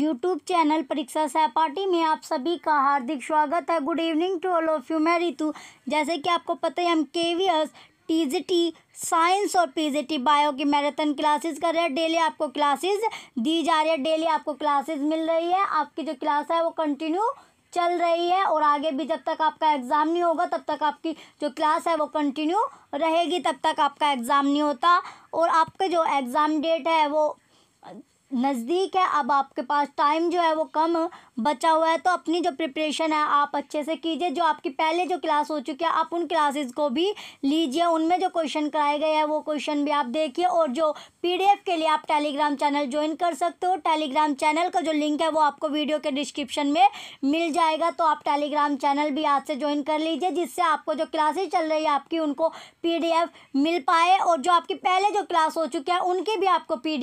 YouTube channel परीक्षा सहपाठी में आप सभी का हार्दिक स्वागत है good evening to all of you मैं रितु जैसे कि आपको पता है हम K V S T science और टी बायो की मैराथन क्लासेस कर रहे हैं डेली आपको क्लासेस दी जा रही है डेली आपको क्लासेस मिल रही है आपकी जो क्लास है वो कंटिन्यू चल रही है और आगे भी जब तक आपका एग्ज़ाम नहीं होगा तब तक आपकी जो क्लास है वो कंटिन्यू रहेगी तब तक आपका एग्ज़ाम नहीं होता और आपका जो एग्ज़ाम डेट है वो नज़दीक है अब आपके पास टाइम जो है वो कम बचा हुआ है तो अपनी जो प्रिपरेशन है आप अच्छे से कीजिए जो आपकी पहले जो क्लास हो चुकी है आप उन क्लासेस को भी लीजिए उनमें जो क्वेश्चन कराए गए हैं वो क्वेश्चन भी आप देखिए और जो पीडीएफ के लिए आप टेलीग्राम चैनल ज्वाइन कर सकते हो टेलीग्राम चैनल का जो लिंक है वो आपको वीडियो के डिस्क्रिप्शन में मिल जाएगा तो आप टेलीग्राम चैनल भी आज से ज्वाइन कर लीजिए जिससे आपको जो क्लासेज चल रही है आपकी उनको पी मिल पाए और जो आपकी पहले जो क्लास हो चुकी है उनकी भी आपको पी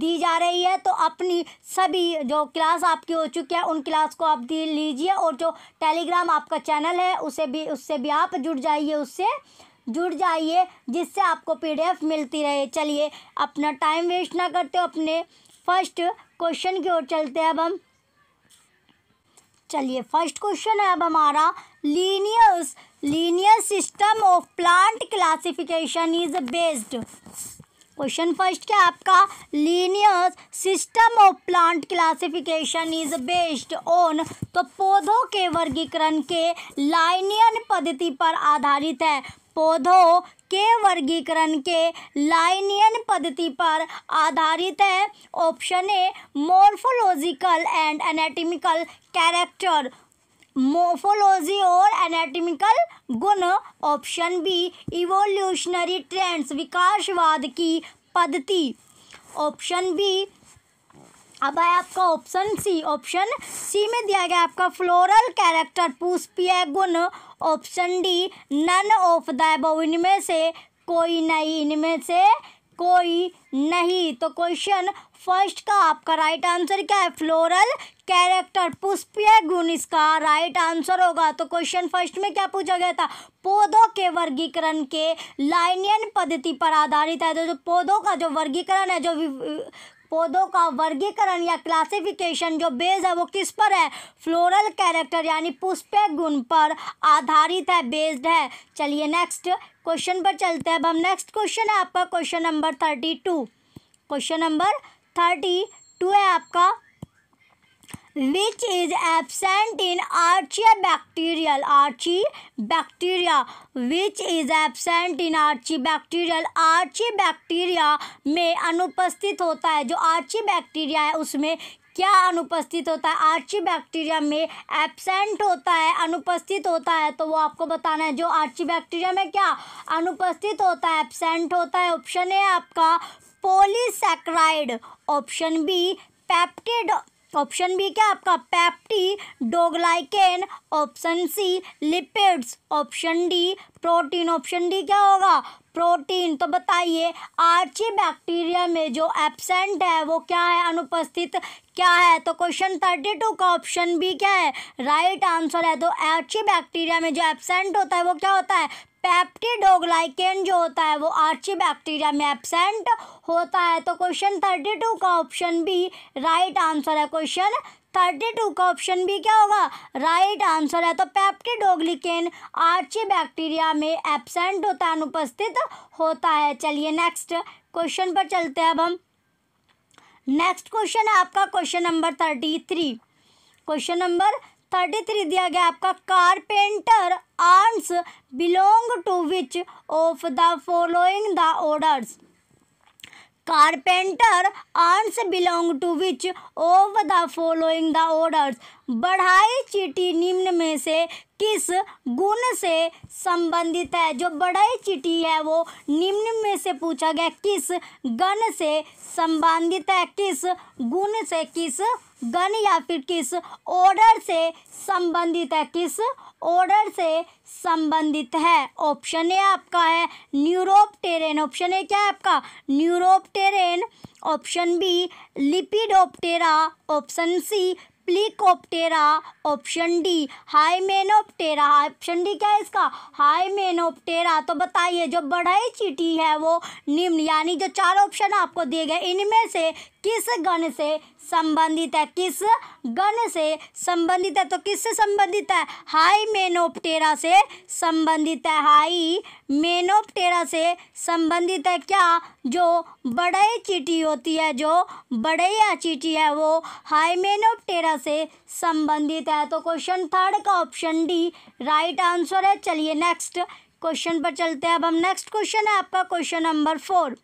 दी जा रही है तो अपनी सभी जो क्लास आपकी हो चुकी है है उन क्लास को आप लीजिए और जो टेलीग्राम आपका चैनल है उसे भी उससे भी आप जुड़ जाइए उससे जुड़ जाइए जिससे आपको पीडीएफ मिलती रहे चलिए अपना टाइम वेस्ट ना करते हो अपने फर्स्ट क्वेश्चन की ओर चलते हैं अब हम चलिए फर्स्ट क्वेश्चन है अब हमारा Linnaeus linear system of plant classification is based question first क्या आपका linear system of plant classification is based on तो पौधों के वर्गीकरण के लाइनियन पद्धति पर आधारित है पौधों के वर्गीकरण के लाइनियन पद्धति पर आधारित है option A morphological and anatomical character morphology और एनाटॉमिकल गुण ऑप्शन बी इवोल्यूशनरी ट्रेंड्स विकासवाद की पद्धति ऑप्शन बी अब है आपका ऑप्शन सी ऑप्शन सी में दिया गया आपका फ्लोरल कैरेक्टर पुष्पीय गुण option D none of the इनमें से कोई नहीं इनमें से कोई नहीं तो क्वेश्चन फर्स्ट का आपका राइट आंसर क्या है फ्लोरल कैरेक्टर पुष्पीय गुण इसका राइट आंसर होगा तो क्वेश्चन फर्स्ट में क्या पूछा गया था पौधों के वर्गीकरण के लाइनियन पद्धति पर आधारित है तो जो पौधों का जो वर्गीकरण है जो पौधों का वर्गीकरण या क्लासिफिकेशन जो बेस है वो किस पर है फ्लोरल कैरेक्टर यानी पुष्पे गुण पर आधारित है बेस्ड है चलिए नेक्स्ट क्वेश्चन पर चलते हैं अब हम नेक्स्ट क्वेश्चन है आपका question number thirty two question number thirty two है आपका which is absent in bacteria which is which is absent in archaebacteria में अनुपस्थित होता है जो बैक्टीरिया है उसमें क्या अनुपस्थित होता है आर्ची बैक्टीरिया में एबसेंट होता है अनुपस्थित होता है तो वो आपको बताना है जो आर्ची बैक्टीरिया में क्या अनुपस्थित होता है एबसेंट होता है ऑप्शन ए आपका polysaccharide option B peptide option B क्या आपका peptidoglycan option C lipids option D protein option D क्या होगा प्रोटीन तो बताइए आर्ची बैक्टीरिया में जो एब्सेंट है वो क्या है अनुपस्थित क्या है तो क्वेश्चन थर्टी टू का ऑप्शन बी क्या है राइट right आंसर है तो आर्ची बैक्टीरिया में जो एब्सेंट होता है वो क्या होता है पैप्टिडोग्लाइकेन जो होता है वो आर्ची बैक्टीरिया में एबसेंट होता है तो क्वेश्चन थर्टी टू का ऑप्शन बी राइट आंसर है क्वेश्चन थर्टी टू का ऑप्शन बी क्या होगा राइट आंसर है तो पैप्टिडोग्लिकेन आर्ची बैक्टीरिया में एबसेंट होता है अनुपस्थित होता है चलिए नेक्स्ट क्वेश्चन पर चलते हैं अब हम नेक्स्ट क्वेश्चन है आपका question number thirty three question number thirty three दिया गया आपका carpenter ants belong to which of the following the orders carpenter ants belong to which of the following the orders बढ़ाई चीटी निम्न में से किस गुण से संबंधित है जो बड़ई चिटी है वो निम्न में से पूछा गया किस गण से संबंधित है किस गुण से किस गण या फिर किस ऑर्डर से संबंधित है किस ऑर्डर से संबंधित है ऑप्शन ए आपका है टेरेन ऑप्शन ए क्या है आपका टेरेन option B Lepidoptera option C Plecoptera option D Hymenoptera option D क्या है इसका हाईमेनोप्टेरा तो बताइए जो बढ़ई चीटी है वो निम्न यानी जो चार ऑप्शन आपको दिए गए इनमें से किस गण से संबंधित है किस गण से संबंधित है तो किससे संबंधित है हाई मेनोप्टेरा से संबंधित है हाई मेनोप्टेरा से संबंधित है क्या जो बड़े चीटी होती है जो या चीटी है वो हाई मेनोप्टेरा से संबंधित है तो क्वेश्चन थर्ड का ऑप्शन डी राइट आंसर है चलिए नेक्स्ट क्वेश्चन पर चलते हैं अब हम नेक्स्ट क्वेश्चन है आपका question number four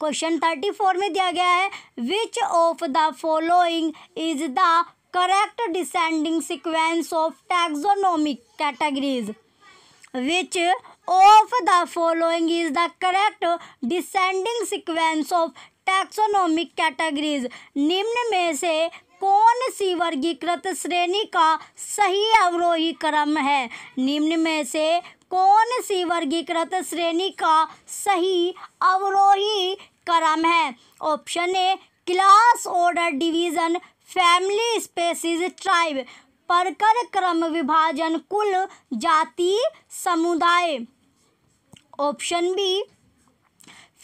question thirty four में दिया गया है which of the following is the correct descending sequence of taxonomic categories which of the following is the correct descending sequence of taxonomic categories निम्न में से कौन सी वर्गीकृत श्रेणी का सही अवरोही क्रम है निम्न में से कौन सी वर्गीकृत श्रेणी का सही अवरोही क्रम है option A class order division family species tribe परकर क्रम विभाजन कुल जाति समुदाय option B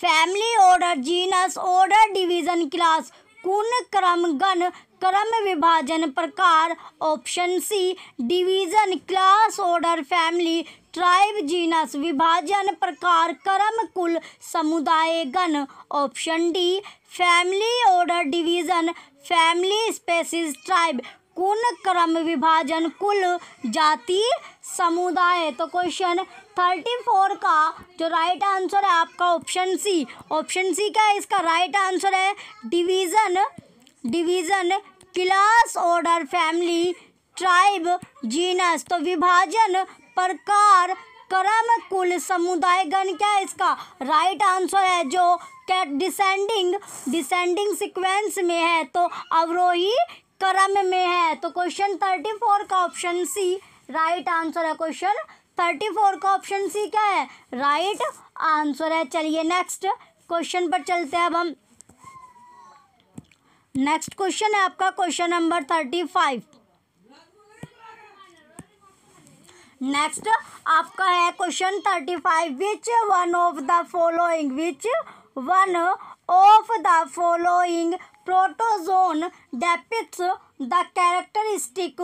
family order genus order division class कुन क्रम गण क्रम विभाजन प्रकार option C division class order family tribe genus विभाजन प्रकार क्रम कुल समुदाय गण option D family order division family species tribe कुन क्रम विभाजन कुल जाति समुदाय तो क्वेश्चन थर्टी फोर का जो राइट आंसर है आपका ऑप्शन सी ऑप्शन सी का इसका राइट आंसर है division division class order family tribe genus तो विभाजन प्रकार क्रम कुल समुदाय गण क्या है इसका राइट आंसर है जो क्या डिसेंडिंग डिसेंडिंग सीक्वेंस में है तो अवरोही क्रम में है तो क्वेश्चन थर्टी फोर का ऑप्शन सी राइट आंसर है क्वेश्चन थर्टी फोर का ऑप्शन सी क्या है राइट right आंसर है चलिए नेक्स्ट क्वेश्चन पर चलते हैं अब हम नेक्स्ट क्वेश्चन है आपका question number thirty five next आपका है question thirty five which one of the following which one of the following protozoan depicts the characteristic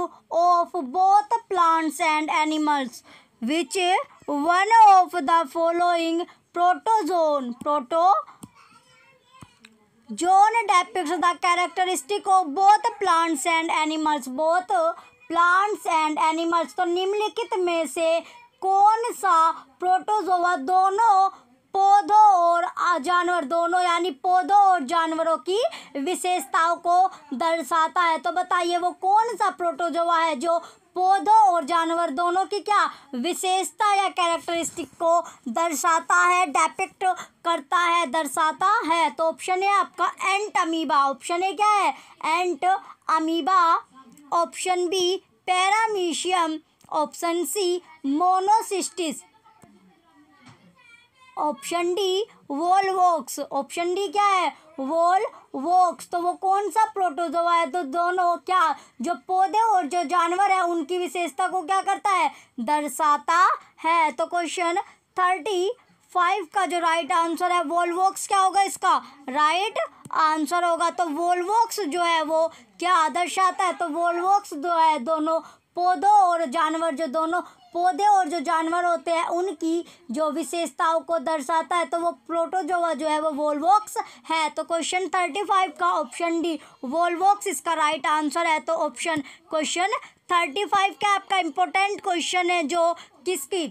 of both plants and animals which one of the following protozoan protozoan depicts the characteristic of both plants and animals both plants and animals तो निम्नलिखित में से कौन सा protozoa दोनों पौधों और जानवर दोनों यानी पौधों और जानवरों की विशेषताओं को दर्शाता है तो बताइए वो कौन सा प्रोटोजोवा है जो पौधों और जानवर दोनों की क्या विशेषता या कैरेक्टरिस्टिक को दर्शाता है डेपिक्ट करता है दर्शाता है तो ऑप्शन है आपका एंट अमीबा ऑप्शन है क्या है Entamoeba option B Paramecium option C Monocystis option D Volvox option D क्या है वोल वोक्स तो वो कौन सा प्रोटोजोआ है तो दोनों क्या जो पौधे और जो जानवर है उनकी विशेषता को क्या करता है दर्शाता है तो क्वेश्चन थर्टी फाइव का जो राइट आंसर है वोल्वोक्स क्या होगा इसका राइट आंसर होगा तो वोल्वोक्स जो है वो क्या दर्शाता है तो वोल्वोक्स जो है दोनों पौधों और जानवर जो दोनों पौधे और जो जानवर होते हैं उनकी जो विशेषताओं को दर्शाता है तो वो प्रोटोजोवा जो है वो वोल्वोक्स है तो क्वेश्चन थर्टी फाइव का ऑप्शन डी वोल्वोक्स इसका राइट आंसर है तो ऑप्शन क्वेश्चन थर्टी फाइव का आपका इंपॉर्टेंट क्वेश्चन है जो किसकी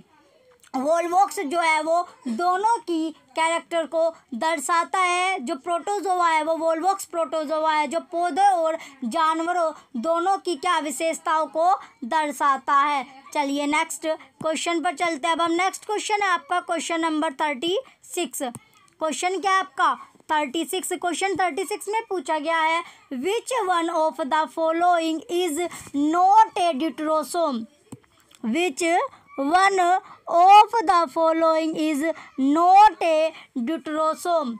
वोल्वोक्स जो है वो दोनों की कैरेक्टर को दर्शाता है जो प्रोटोजोवा है वो वोल्वोक्स प्रोटोजोवा है जो पौधे और जानवरों दोनों की क्या विशेषताओं को दर्शाता है चलिए नेक्स्ट क्वेश्चन पर चलते हैं अब हम नेक्स्ट क्वेश्चन है आपका question number thirty six question क्या है आपका thirty six question thirty six में पूछा गया है which one of the following is not a deuterostome which one of the following is not a deuterostome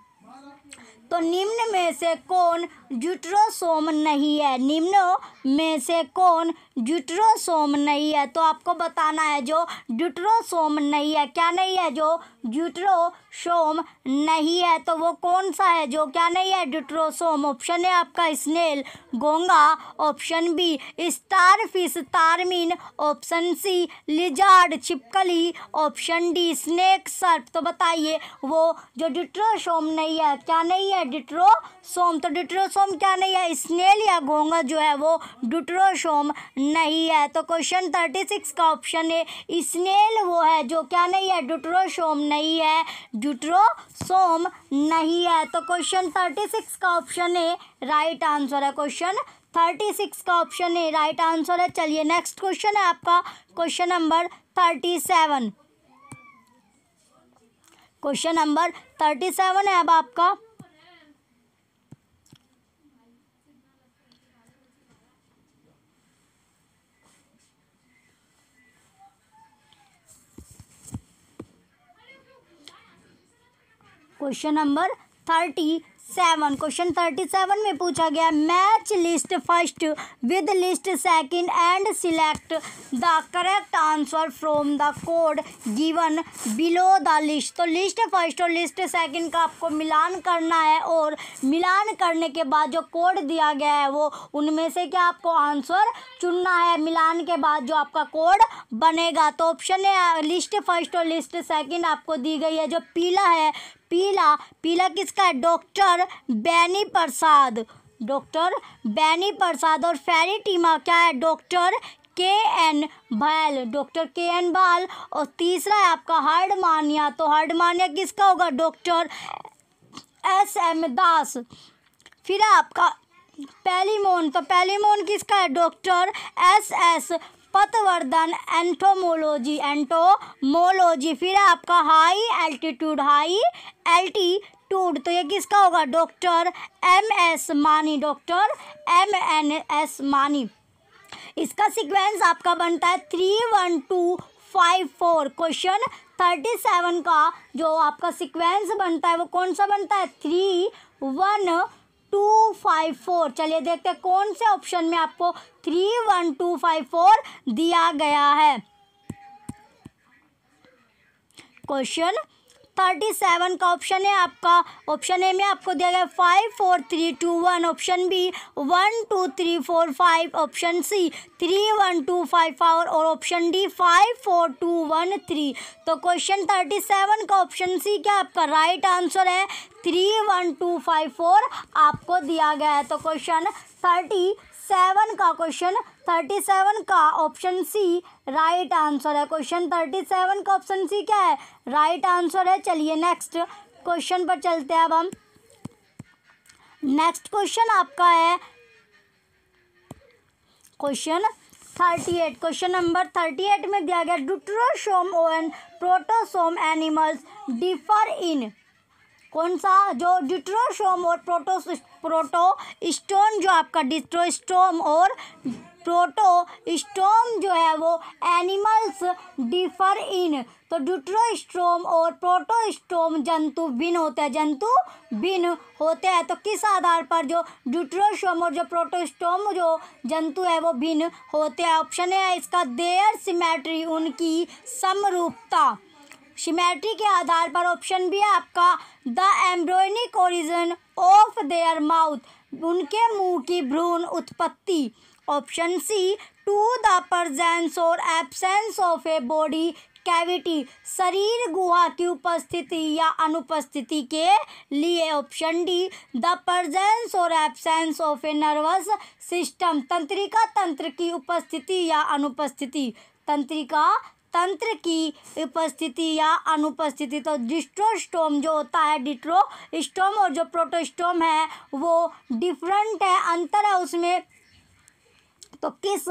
तो निम्न में से कौन जुट्रोसोम नहीं है निम्नों में से कौन जुट्रोसोम नहीं है तो आपको बताना है जो जुट्रोसोम नहीं है क्या नहीं है जो जुट्रोसोम नहीं है तो वो कौन सा है जो क्या नहीं है जुट्रोसोम ऑप्शन है आपका स्नेल गोंगा ऑप्शन बी स्टार फिश तारमीन ऑप्शन सी लिजार्ड छिपकली ऑप्शन डी स्नेक सर्प तो बताइए वो जो डिट्रोसोम नहीं है क्या नहीं है डिट्रोसोम तो डिट्रोसोम फॉर्म क्या नहीं है स्नेल या घोंगा जो है वो डुट्रोसोम नहीं है तो क्वेश्चन थर्टी सिक्स का ऑप्शन है स्नेल वो है जो क्या नहीं है डुट्रोसोम नहीं है डुट्रोसोम नहीं है तो क्वेश्चन थर्टी सिक्स का ऑप्शन है राइट आंसर है क्वेश्चन थर्टी सिक्स का ऑप्शन है राइट आंसर है चलिए नेक्स्ट क्वेश्चन है आपका question number thirty seven question number thirty seven है अब आपका question number thirty seven question thirty seven में पूछा गया match list first with list second and select the correct answer from the code given below the list तो list first और list second का आपको मिलान करना है और मिलान करने के बाद जो कोड दिया गया है वो उनमें से क्या आपको आंसर चुनना है मिलान के बाद जो आपका कोड बनेगा तो ऑप्शन लिस्ट फर्स्ट और लिस्ट सेकेंड आपको दी गई है जो पीला है पीला पीला किसका है डॉक्टर बैनी प्रसाद डॉक्टर बैनी प्रसाद और फेरी टीमा क्या है डॉक्टर के एन बाल डॉक्टर के एन बाल और तीसरा है आपका हार्ड मानिया तो हार्ड मानिया किसका होगा डॉक्टर एस एम दास फिर आपका पैलीमोन तो पैलीमोन किसका है doctor S S Patwardhan entomology entomology फिर आपका high altitude high altitude तो ये किसका होगा doctor M S Mani doctor M N S Mani इसका सीक्वेंस आपका बनता है three one two five four question thirty seven का जो आपका सीक्वेंस बनता है वो कौन सा बनता है three one two five four चलिए देखते हैं कौन से ऑप्शन में आपको three one two five four दिया गया है क्वेश्चन थर्टी सेवन का ऑप्शन है आपका ऑप्शन ए में आपको दिया गया five four three two one option B one two three four five option C three one two five four और option D five four two one three तो question thirty seven का option C क्या आपका right answer है three one two five four आपको दिया गया है तो क्वेश्चन थर्टी सेवन का क्वेश्चन थर्टी सेवन का ऑप्शन सी राइट आंसर है क्वेश्चन थर्टी सेवन का ऑप्शन सी क्या है राइट right आंसर है चलिए नेक्स्ट क्वेश्चन पर चलते हैं अब हम नेक्स्ट क्वेश्चन आपका है question thirty eight question number thirty eight में दिया गया deuterostome and protostome animals differ in कौन सा जो डिट्रोसोम और प्रोटो प्रोटो स्टोन जो आपका डिट्रोस्टोम और प्रोटोस्टोम जो है वो एनिमल्स डिफर इन तो स्ट्रोम और प्रोटोस्टोम जंतु भिन्न होते हैं जंतु भिन्न होते हैं तो किस आधार पर जो ड्यूट्रोस्टोम और जो प्रोटोस्टोम जो जंतु है वो भिन्न होते हैं ऑप्शन है इसका देयर सिमेट्री उनकी समरूपता सिमेट्री के आधार पर ऑप्शन भी है आपका the embryonic origin of their mouth उनके मुंह की भ्रूण उत्पत्ति option C to the presence और absence of a body cavity शरीर गुहा की उपस्थिति या अनुपस्थिति के लिए ऑप्शन डी द प्रजेंस और absence of a nervous system तंत्रिका तंत्र की उपस्थिति या अनुपस्थिति तंत्रिका तंत्र की उपस्थिति या अनुपस्थिति तो डिस्ट्रोस्टोम जो होता है डिट्रोस्टोम और जो प्रोटोस्टोम है वो डिफरेंट है अंतर है उसमें तो किस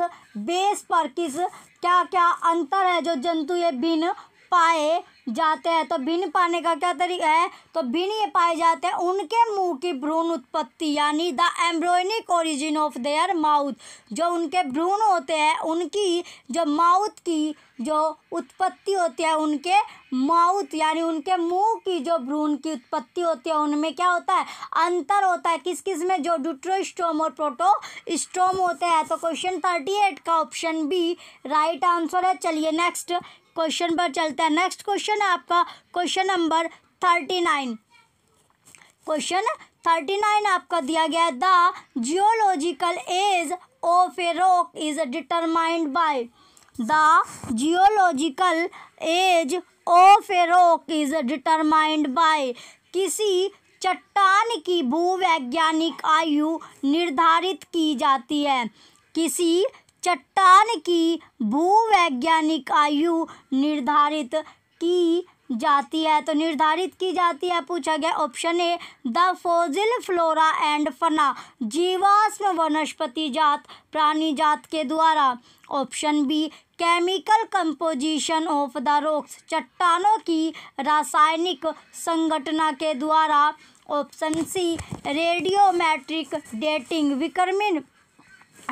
बेस पर किस क्या क्या अंतर है जो जंतु ये बिन पाए जाते हैं तो बिन पाने का क्या तरीका है तो बिन ये पाए जाते हैं उनके मुंह की भ्रूण उत्पत्ति यानी the embryonic origin of their mouth जो उनके भ्रूण होते हैं उनकी जो माउथ की जो उत्पत्ति होती है उनके माउथ यानी उनके मुंह की जो भ्रूण की उत्पत्ति होती है उनमें क्या होता है अंतर होता है किस किस में जो डुट्रोस्टोम और प्रोटोस्टोम होते हैं तो क्वेश्चन थर्टी एट का ऑप्शन बी राइट आंसर है चलिए नेक्स्ट क्वेश्चन पर चलते हैं नेक्स्ट क्वेश्चन है आपका question number thirty nine question thirty nine आपका दिया गया है the geological age of a rock is determined by the geological age of a rock is determined by किसी चट्टान की भूवैज्ञानिक आयु निर्धारित की जाती है किसी चट्टान की भूवैज्ञानिक आयु निर्धारित की जाती है तो निर्धारित की जाती है पूछा गया option A the fossil flora and fauna जीवाश्म वनस्पति जात प्राणी जात के द्वारा option B chemical composition of the rocks चट्टानों की रासायनिक संगठना के द्वारा ऑप्शन सी रेडियोमेट्रिक डेटिंग विक्रमिन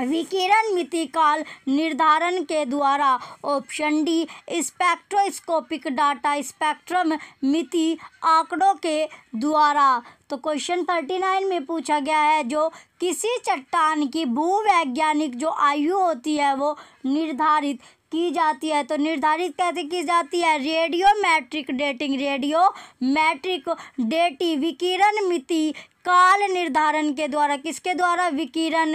विकिरण मितिकाल निर्धारण के द्वारा option D spectroscopic data spectrum मिति आंकड़ों के द्वारा तो क्वेश्चन थर्टी नाइन में पूछा गया है जो किसी चट्टान की भूवैज्ञानिक जो आयु होती है वो निर्धारित की जाती है तो निर्धारित कैसे की जाती है radiometric dating radiometric डेटी विकिरण मिति काल निर्धारण के द्वारा किसके द्वारा विकिरण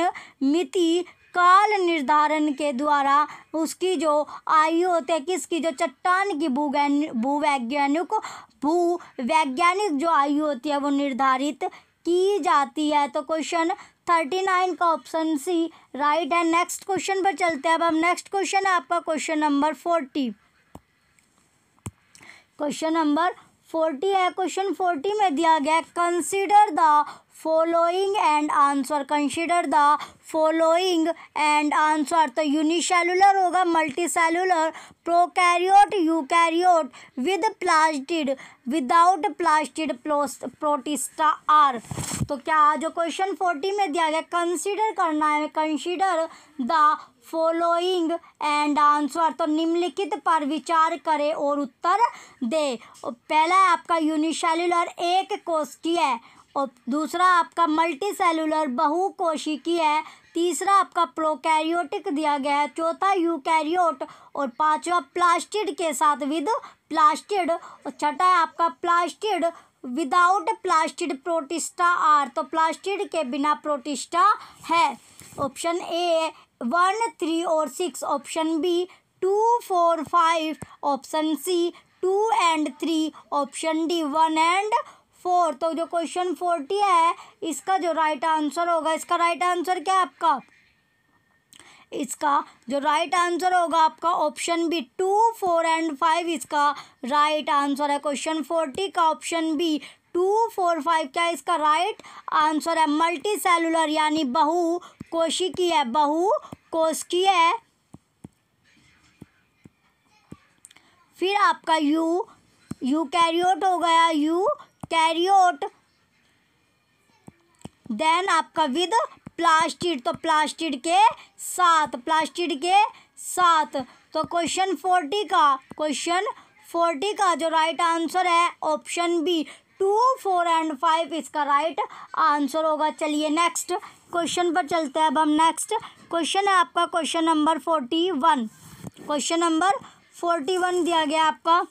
मिति काल निर्धारण के द्वारा उसकी जो आयु होते है किसकी जो चट्टान की भूवैज्ञानिक भूवैज्ञानिक जो आयु होती है वो निर्धारित की जाती है तो क्वेश्चन थर्टी नाइन का ऑप्शन सी राइट है नेक्स्ट क्वेश्चन पर चलते हैं अब हम नेक्स्ट क्वेश्चन है आपका question number forty question number forty है क्वेश्चन फोर्टी में दिया गया consider the following and answer consider the following and answer तो यूनिसेलुलर होगा multi karyote prokaryote eukaryote with plastid without plastid Protista are तो क्या जो क्वेश्चन फोर्टी में दिया गया कंसीडर करना है consider the following and answer तो निम्नलिखित पर विचार करें और उत्तर दे पहला आपका यूनिसेलुलर एक कोष्टी है और दूसरा आपका मल्टी सेलुलर बहुकोशिकी है तीसरा आपका प्रोकैरियोटिक दिया गया है चौथा यूकैरियोट और पांचवा प्लास्टिड के साथ विद प्लास्टिड और छठा है आपका plastid without plastid Protista are तो प्लास्टिड के बिना प्रोटिस्टा है ऑप्शन ए वन थ्री और six option B two four five option C two and three option D one and four तो जो क्वेश्चन फोर्टी है इसका जो राइट आंसर होगा इसका राइट आंसर क्या है आपका इसका जो राइट आंसर होगा आपका option B two four and five इसका राइट आंसर है क्वेश्चन फोर्टी का option B two four five क्या इसका राइट आंसर है मल्टी सेलुलर यानी बहु कोशिकीय है बहु कोशिकीय है फिर आपका यू यू कैरियोट हो गया यू कैरियोट देन आपका विद प्लास्टिड तो प्लास्टिड के साथ प्लास्टिड के साथ तो क्वेश्चन फोर्टी का क्वेश्चन फोर्टी का जो राइट आंसर है option B two four and five इसका राइट आंसर होगा चलिए नेक्स्ट क्वेश्चन पर चलते हैं अब हम नेक्स्ट क्वेश्चन है आपका question number forty one question number forty one दिया गया आपका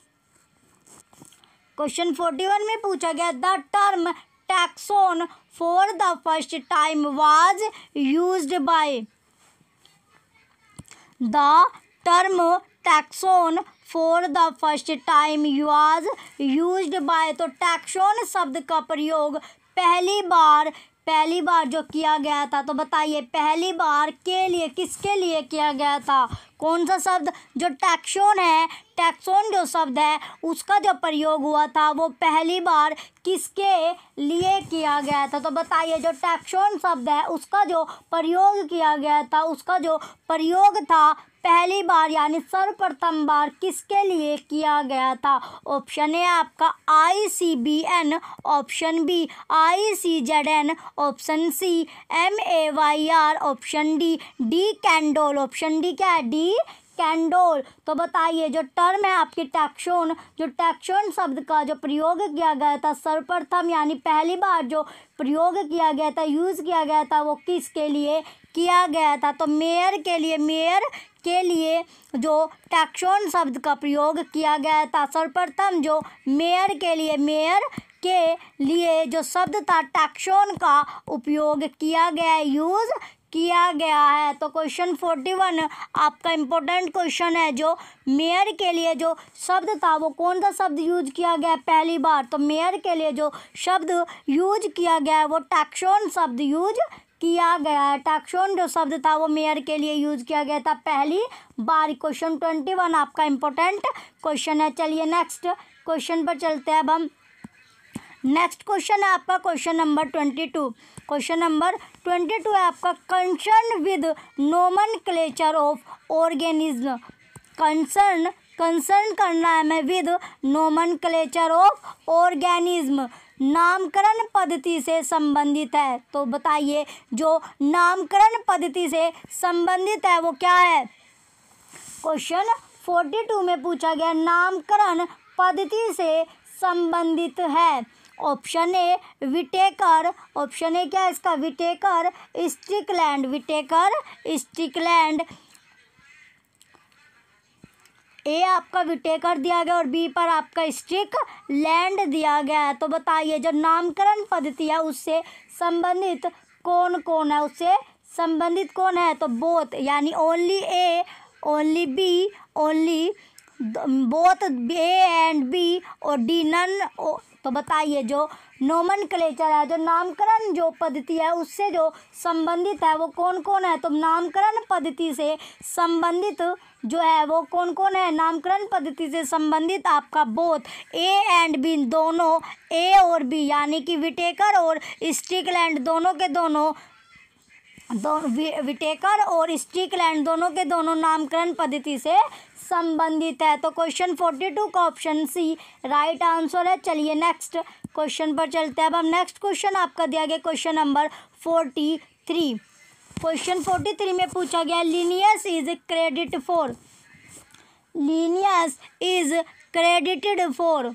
क्वेश्चन फोर्टी वन में पूछा गया the term taxon for the first time was use by the term taxon for the first time was use by तो taxon शब्द का प्रयोग पहली बार पहली बार जो किया गया था तो बताइए पहली बार के लिए किसके लिए किया गया था कौन सा शब्द जो टैक्सोन है टैक्सोन जो शब्द है उसका जो प्रयोग हुआ था वो पहली बार किसके लिए किया गया था तो बताइए जो टैक्सोन शब्द है उसका जो प्रयोग किया गया था उसका जो प्रयोग था पहली बार यानी सर्वप्रथम बार किसके लिए किया गया था ऑप्शन ए आपका I C B N option B I C Z N option C M A Y R option D de Candolle option D क्या है डी कैंडोल तो बताइए जो टर्म है आपकी टैक्सोन जो टैक्सोन शब्द का जो प्रयोग किया गया था सर्वप्रथम यानी पहली बार जो प्रयोग किया गया था यूज़ किया गया था वो किसके लिए किया गया था तो मेयर के लिए मेयर के लिए जो टैक्सोन शब्द का प्रयोग किया गया था सर्वप्रथम जो मेयर के लिए मेयर के लिए जो शब्द था टैक्सोन का उपयोग किया गया यूज़ किया गया है तो क्वेश्चन फोर्टी वन आपका इम्पोर्टेंट क्वेश्चन है जो मेयर के लिए जो शब्द था वो कौन सा शब्द यूज किया गया पहली बार तो मेयर के लिए जो शब्द यूज किया गया है वो टैक्सोन शब्द यूज किया गया है टैक्सोन जो शब्द था वो मेयर के लिए यूज किया गया था पहली बार क्वेश्चन ट्वेंटी वन आपका इंपॉर्टेंट क्वेश्चन है चलिए नेक्स्ट क्वेश्चन पर चलते हैं अब हम नेक्स्ट क्वेश्चन है आपका question number twenty two question number twenty two है आपका concern with nomenclature of organism concern concern करना है हमें with nomenclature of organism नामकरण पद्धति से संबंधित है तो बताइए जो नामकरण पद्धति से संबंधित है वो क्या है क्वेश्चन फोर्टी टू में पूछा गया नामकरण पद्धति से संबंधित है option A Whittaker option A क्या है इसका Whittaker Strickland Whittaker Strickland A आपका विटेकर दिया गया और बी पर आपका स्ट्रिक लैंड दिया गया है तो बताइए जो नामकरण पद्धति है उससे संबंधित कौन कौन है उससे संबंधित कौन है तो बोथ यानी only A only B only both A and B और डी नन तो बताइए जो नोमन क्लेचर है जो नामकरण जो पद्धति है उससे जो संबंधित है वो कौन कौन है तो नामकरण पद्धति से संबंधित जो है वो कौन कौन है नामकरण पद्धति से संबंधित आपका बोथ ए एंड बी दोनों ए और बी यानी कि विटेकर और स्टिकलैंड दोनों के दोनों दो विटेकर और स्टिकलैंड दोनों के दोनों नामकरण पद्धति से संबंधित है तो क्वेश्चन फोर्टी टू का ऑप्शन सी राइट आंसर है चलिए नेक्स्ट क्वेश्चन पर चलते हैं अब हम नेक्स्ट क्वेश्चन आपका दिया गया question number forty three question forty three में पूछा गया Linnaeus is credit for Linnaeus is credited for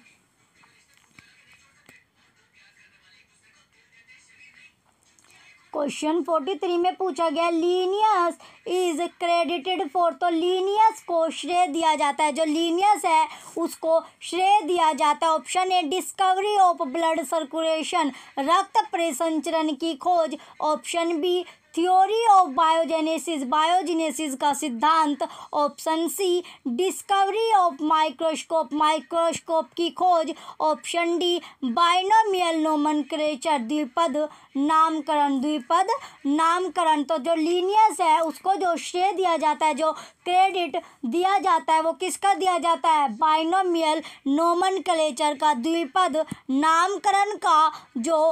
question forty three में पूछा गया लीनियस इज क्रेडिटेड फॉर तो लीनियस को श्रेय दिया जाता है जो लीनियस है उसको श्रेय दिया जाता है option A discovery of blood circulation रक्त प्रसंचरण की खोज option B theory of biogenesis biogenesis का सिद्धांत option C discovery of microscope microscope की खोज ऑप्शन डी बाइनोमियल क्रेचर द्विपद नामकरण द्विपद नामकरण तो जो लीनियस है उसको जो श्रेय दिया जाता है जो क्रेडिट दिया जाता है वो किसका दिया जाता है बायनोमियल नोमन क्लेचर का द्विपद नामकरण का जो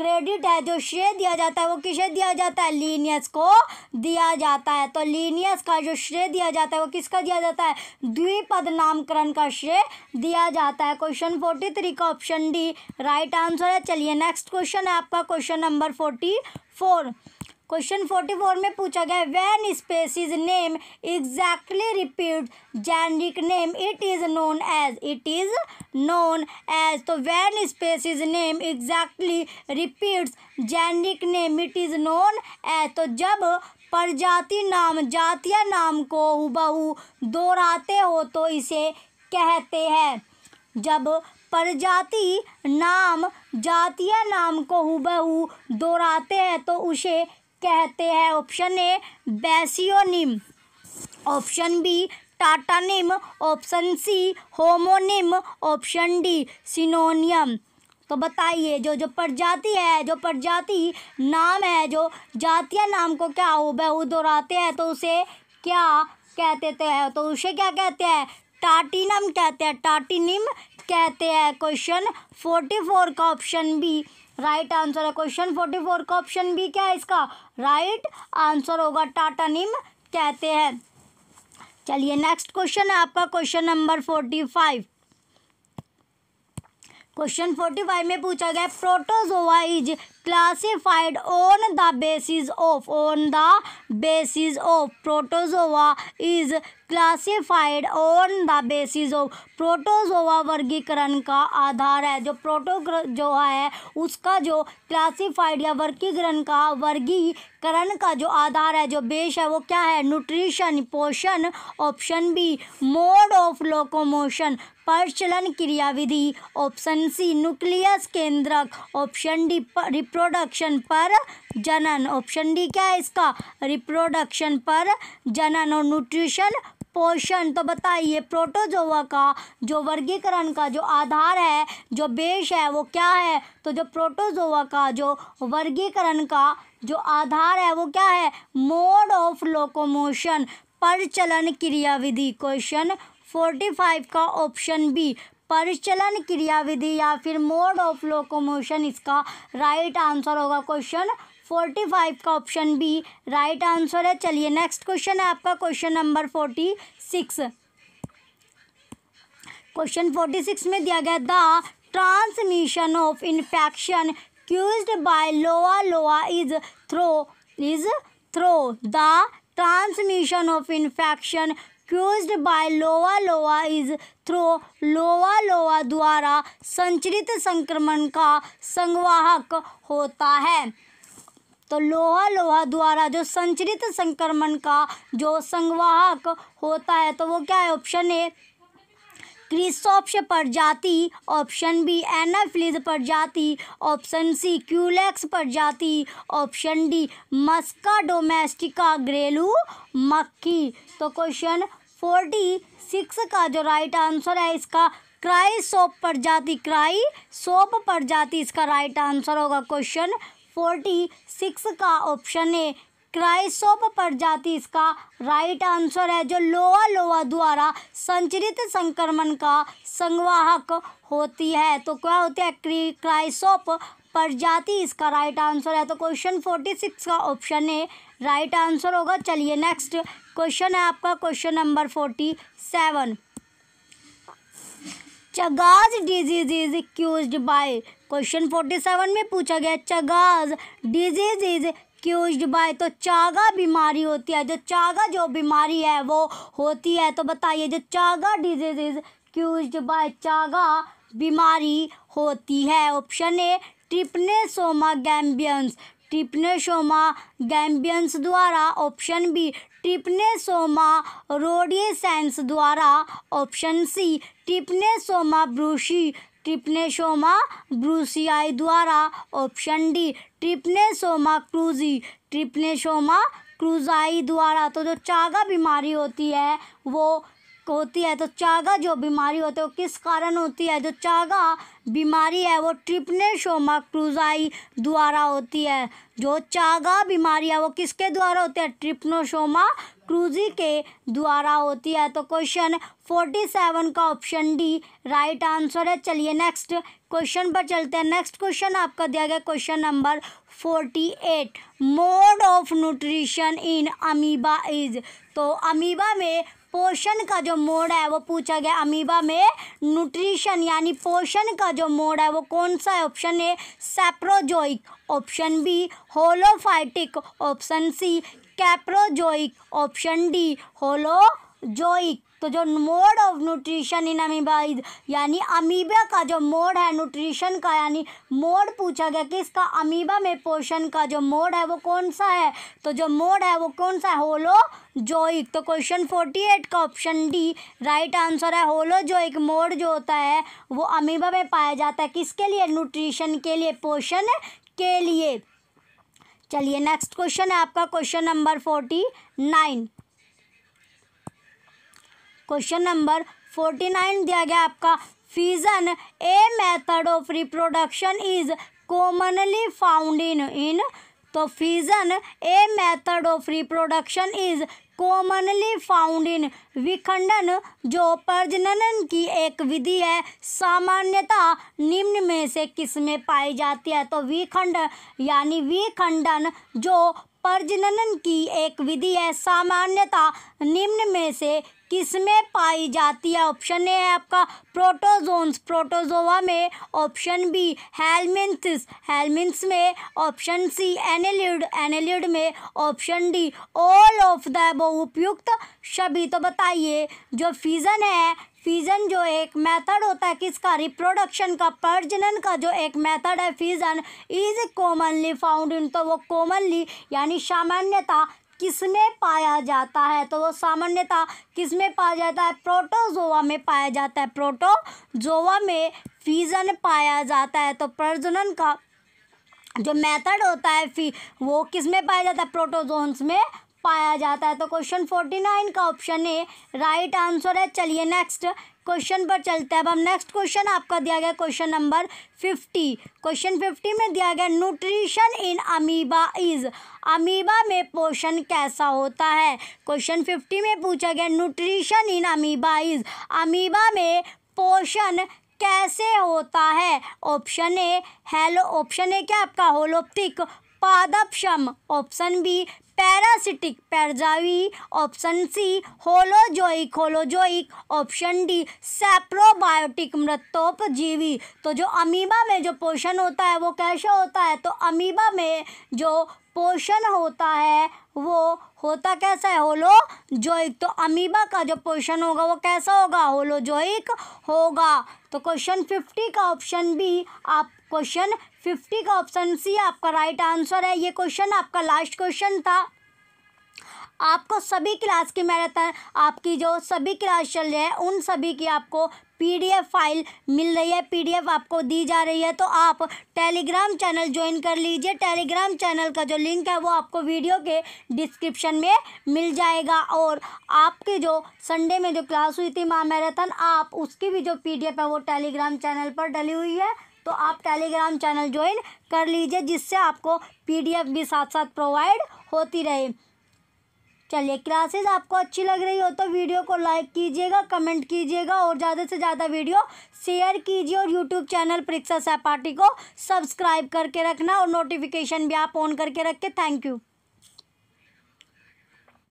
क्रेडिट है जो श्रेय दिया जाता है वो किसे दिया जाता है लीनियस को दिया जाता है तो लीनियस का जो श्रेय दिया जाता है वो किसका दिया जाता है द्विपद नामकरण का श्रेय दिया जाता है क्वेश्चन फोर्टी थ्री का ऑप्शन डी राइट आंसर है चलिए नेक्स्ट क्वेश्चन है आपका question number forty four question forty four में पूछा गया when species name exactly repeat generic name it is known as it is known as तो when is name exactly repeat generic name it is known as तो जब प्रजाति नाम जातीय नाम को हुबहू दोहराते हो तो इसे कहते हैं जब प्रजाति नाम जातीय नाम को हुबहू दोहराते हैं तो उसे कहते हैं option A basionym option B tautonym option C homonym option D synonym तो बताइए जो जो प्रजाति है जो प्रजाति नाम है जो जातीय नाम को क्या हो बहु दोहराते हैं तो उसे क्या कहते हैं तो उसे क्या कहते हैं टाटिनम कहते हैं टाटिनिम कहते हैं क्वेश्चन फोर्टी फोर का ऑप्शन बी राइट आंसर है क्वेश्चन फोर्टी फोर का ऑप्शन बी क्या है इसका राइट आंसर होगा टाटा नीम कहते हैं चलिए नेक्स्ट क्वेश्चन है आपका question number forty five question forty five में पूछा गया protozoa is classified on the basis of on the basis of protozoa is classified on the basis of protozoa वर्गीकरण का आधार है जो प्रोटोजोआ है उसका जो क्लासिफाइड या वर्गीकरण का वर्गीकरण का जो आधार है जो बेस है वो क्या है न्यूट्रिशन पोषण option B mode of locomotion प्रचलन क्रियाविधि ऑप्शन सी न्यूक्लियस केंद्रक ऑप्शन डी रिप्रोडक्शन पर जनन ऑप्शन डी क्या है इसका रिप्रोडक्शन पर जनन और न्यूट्रिशन पोषण तो बताइए प्रोटोजोवा का जो वर्गीकरण का जो आधार है जो बेस है वो क्या है तो जो प्रोटोजोवा का जो वर्गीकरण का जो आधार है वो क्या है मोड ऑफ लोकोमोशन परचलन क्रियाविधि क्वेश्चन फोर्टी फाइव का ऑप्शन बी परिचलन क्रियाविधि या फिर मोड ऑफ लोकोमोशन इसका राइट आंसर होगा क्वेश्चन फोर्टी फाइव का ऑप्शन बी राइट आंसर है चलिए नेक्स्ट क्वेश्चन है आपका question number forty six question forty six में दिया गया the transmission of infection caused by loa loa is through is through the transmission of infection caused by loa loa is throw लोआ लोआ द्वारा संचरित संक्रमण का संवाहक होता है तो लोहा लोहा द्वारा जो संचरित संक्रमण का जो संवाहक होता है तो वो क्या है ऑप्शन ए क्रिसोप्स प्रजाति ऑप्शन बी एनाफ्लिज प्रजाति ऑप्शन सी क्यूलेक्स प्रजाति ऑप्शन डी मस्का डोमेस्टिका घरेलू मक्खी तो क्वेश्चन फोर्टी सिक्स का जो राइट आंसर है इसका क्राई सोप प्रजाति क्राई सोप प्रजाति इसका राइट आंसर होगा क्वेश्चन फोर्टी सिक्स का ऑप्शन ए क्राइसोप प्रजाति इसका राइट आंसर है जो लोआ लोआ द्वारा संचरित संक्रमण का संवाहक होती है तो क्या होती है क्री क्राइसोप प्रजाति इसका राइट आंसर है तो क्वेश्चन फोर्टी सिक्स का ऑप्शन ए राइट आंसर होगा चलिए नेक्स्ट क्वेश्चन है आपका question number forty seven Chagas disease is caused by question forty seven में पूछा गया Chagas disease is caused by तो चागा बीमारी होती है जो चागा जो बीमारी है वो होती है तो बताइए जो Chagas disease is caused by Chagas बीमारी होती है option A Trypanosoma gambiense Trypanosoma gambiense द्वारा ऑप्शन बी सोमा रोडियसेंस द्वारा option C Trypanosoma brucei Trypanosoma brucei द्वारा option D Trypanosoma cruzi Trypanosoma cruzi द्वारा तो जो चागा बीमारी होती है वो होती है तो चागा जो बीमारी होती है वो किस कारण होती है जो चागा बीमारी है वो ट्रिपनेशोमा क्रूजाई द्वारा होती है जो चागा बीमारी है वो किसके द्वारा होती है ट्रिपनोशोमा क्रूजी के द्वारा होती है तो क्वेश्चन फोर्टी सेवन का ऑप्शन डी राइट आंसर है चलिए नेक्स्ट क्वेश्चन पर चलते हैं नेक्स्ट क्वेश्चन आपका दिया गया question number forty eight mode of nutrition in amoeba is तो अमीबा में पोषण का जो मोड है वो पूछा गया अमीबा में न्यूट्रिशन यानी पोषण का जो मोड है वो कौन सा है option A saprozoic option B holophytic option C coprozoic option D holozoic तो जो mode of nutrition in amoeba is यानी अमीबा का जो मोड है न्यूट्रिशन का यानी मोड पूछा गया कि इसका अमीबा में पोषण का जो मोड है वो कौन सा है तो जो मोड है वो कौन सा है होलो जोइक तो क्वेश्चन फोर्टी एट का ऑप्शन डी राइट आंसर है होलो एक मोड जो होता है वो अमीबा में पाया जाता है किसके लिए न्यूट्रिशन के लिए पोषण के लिए चलिए नेक्स्ट क्वेश्चन है आपका question number forty nine question number forty nine दिया गया आपका fission a method of reproduction is commonly found in in तो fission a method of reproduction is commonly found in विखंडन जो प्रजनन की एक विधि है सामान्यता निम्न में से किस में पाई जाती है तो विखंड यानी विखंडन जो प्रजनन की एक विधि है सामान्यता निम्न में से किसमें पाई जाती है ऑप्शन ए है आपका प्रोटोजोन्स प्रोटोजोवा में ऑप्शन बी हेलमिंथिस हेलमिंस में ऑप्शन सी एनेलिड एनेलिड में option D all of the उपयुक्त सभी तो बताइए जो फीजन है फीजन जो एक मेथड होता है किसका रिप्रोडक्शन का प्रजनन का जो एक मेथड है fission is commonly found in तो वो कॉमनली यानी सामान्यता किस में पाया जाता है तो वो सामान्यतः किस में पाया जाता है प्रोटोजोवा में पाया जाता है प्रोटोजोवा में फीजन पाया जाता है तो प्रजनन का जो मेथड होता है फी वो किस में पाया जाता है प्रोटोजोन्स में पाया जाता है तो क्वेश्चन फोर्टी नाइन का ऑप्शन ए राइट आंसर है चलिए नेक्स्ट क्वेश्चन पर चलते हैं अब हम नेक्स्ट क्वेश्चन आपका दिया गया question number fifty question fifty में दिया गया nutrition in amoeba is amoeba में पोषण कैसा होता है क्वेश्चन फिफ्टी में पूछा गया nutrition in amoeba is amoeba में पोषण कैसे होता है ऑप्शन ए हेलो ऑप्शन ए क्या आपका होलोप्टिक पादपशम ऑप्शन बी पैरासिटिक पैरजावी option C holozoic holozoic option D saprobiotic मृतोपजीवी तो जो अमीबा में जो पोषण होता है वो कैसा होता है तो अमीबा में जो पोषण होता है वो होता कैसा है होलोजोइक तो अमीबा का जो पोषण होगा वो कैसा होगा होलोजोइक होगा तो क्वेश्चन फिफ्टी का ऑप्शन बी आप क्वेश्चन फिफ्टी का ऑप्शन सी आपका राइट आंसर है ये क्वेश्चन आपका लास्ट क्वेश्चन था आपको सभी क्लास की मैराथन आपकी जो सभी क्लास चल रही है उन सभी की आपको पीडीएफ फाइल मिल रही है पीडीएफ आपको दी जा रही है तो आप टेलीग्राम चैनल ज्वाइन कर लीजिए टेलीग्राम चैनल का जो लिंक है वो आपको वीडियो के डिस्क्रिप्शन में मिल जाएगा और आपके जो संडे में जो क्लास हुई थी माँ मैराथन आप उसकी भी जो पीडीएफ है वो टेलीग्राम चैनल पर डली हुई है तो आप टेलीग्राम चैनल ज्वाइन कर लीजिए जिससे आपको पीडीएफ भी साथ साथ प्रोवाइड होती रहे चलिए क्लासेस आपको अच्छी लग रही हो तो वीडियो को लाइक कीजिएगा कमेंट कीजिएगा और ज़्यादा से ज़्यादा वीडियो शेयर कीजिए और यूट्यूब चैनल परीक्षा सहपाठी को सब्सक्राइब करके रखना और नोटिफिकेशन भी आप ऑन करके रखें थैंक यू